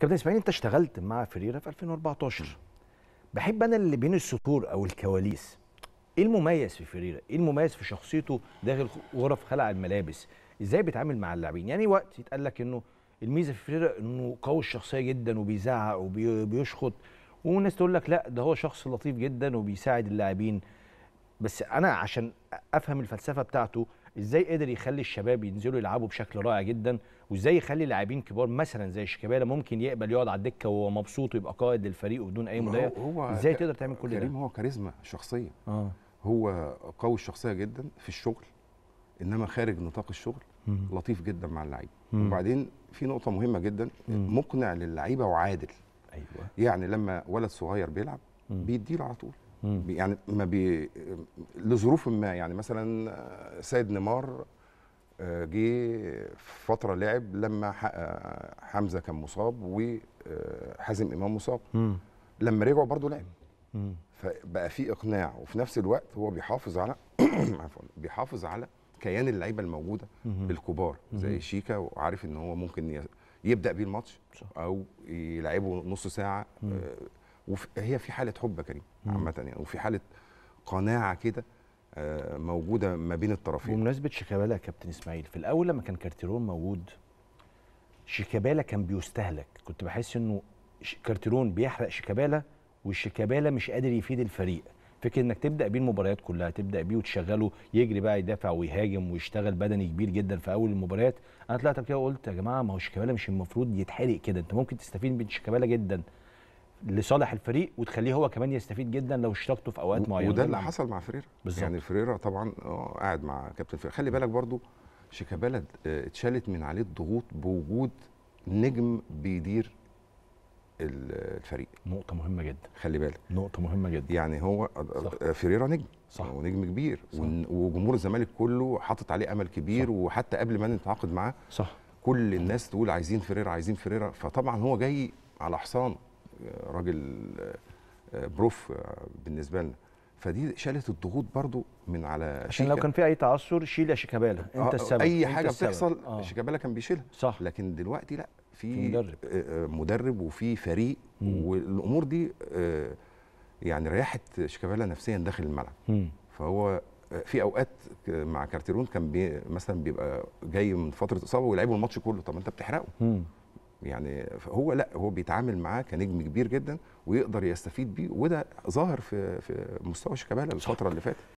كابتن اسماعيل انت اشتغلت مع فريرا في 2014 بحب انا اللي بين السطور او الكواليس ايه المميز في فريرا؟ ايه المميز في شخصيته داخل غرف خلع الملابس ازاي بيتعامل مع اللاعبين يعني وقت يتقال لك انه الميزه في فريرا انه قوي الشخصيه جدا وبيزعق وبيشخط والناس تقول لك لا ده هو شخص لطيف جدا وبيساعد اللاعبين بس انا عشان افهم الفلسفه بتاعته ازاي قدر يخلي الشباب ينزلوا يلعبوا بشكل رائع جدا وازاي يخلي لاعبين كبار مثلا زي شيكابالا ممكن يقبل يقعد على الدكه وهو مبسوط ويبقى قائد للفريق وبدون اي مضايقه ازاي تقدر تعمل كل ده كريم هو كاريزما شخصيه آه. هو قوي الشخصيه جدا في الشغل انما خارج نطاق الشغل مم. لطيف جدا مع اللعيبه وبعدين في نقطه مهمه جدا مم. مقنع للعيبه وعادل ايوه يعني لما ولد صغير بيلعب بيديله على طول يعني ما بي لظروف ما يعني مثلا آه، سيد نيمار آه، جه فتره لعب لما آه، حمزه كان مصاب وحازم امام مصاب م. لما رجعوا برضه لعب م. فبقى في اقناع وفي نفس الوقت هو بيحافظ على بيحافظ على كيان اللعيبه الموجوده م. الكبار زي شيكا وعارف ان هو ممكن يبدا بيه الماتش او يلعبه نص ساعه آه وهي في حاله حب كريم عامه يعني وفي حاله قناعه كده آه، موجوده ما بين الطرفين بمناسبه شيكابالا يا كابتن اسماعيل في الاول لما كان كارتيرون موجود شيكابالا كان بيستهلك كنت بحس انه كارتيرون بيحرق شيكابالا والشيكابالا مش قادر يفيد الفريق فكره انك تبدا بيه المباريات كلها تبدا بيه وتشغله يجري بقى يدافع ويهاجم ويشتغل بدني كبير جدا في اول المباريات انا طلعت كده وقلت يا جماعه ما هو شيكابالا مش المفروض يتحرق كده انت ممكن تستفيد من شيكابالا جدا لصالح الفريق وتخليه هو كمان يستفيد جدا لو اشتركته في اوقات معينه وده اللي حصل مع فريرا بالزبط. يعني فريرا طبعا آه، قاعد مع كابتن فريرا خلي بالك برضو شيكابالا آه، اتشالت من عليه الضغوط بوجود نجم بيدير الفريق نقطة مهمة جدا خلي بالك نقطة مهمة جدا يعني هو آه، صح. فيريرا نجم صح ونجم كبير صح. وجمهور الزمالك كله حاطط عليه امل كبير صح. وحتى قبل ما نتعاقد معاه صح كل الناس تقول عايزين فيريرا عايزين فيريرا فطبعا هو جاي على حصان راجل آه، بروف آه، بالنسبه لنا فدي شالت الضغوط برضو من على عشان لو كان في اي تعثر شيل يا شيكابالا آه، انت السبب اي حاجه بتحصل آه. شيكابالا كان بيشيلها صح لكن دلوقتي لا في مدرب مدرب وفي فريق مم. والامور دي يعني ريحت شيكابالا نفسيا داخل الملعب مم. فهو في اوقات مع كارتيرون كان بي مثلا بيبقى جاي من فتره اصابه ويلعبوا الماتش كله طب انت بتحرقه مم. يعني هو لا هو بيتعامل معاه كنجم كبير جدا ويقدر يستفيد بيه وده ظاهر في في مستوى شيكابالا الفتره اللي فاتت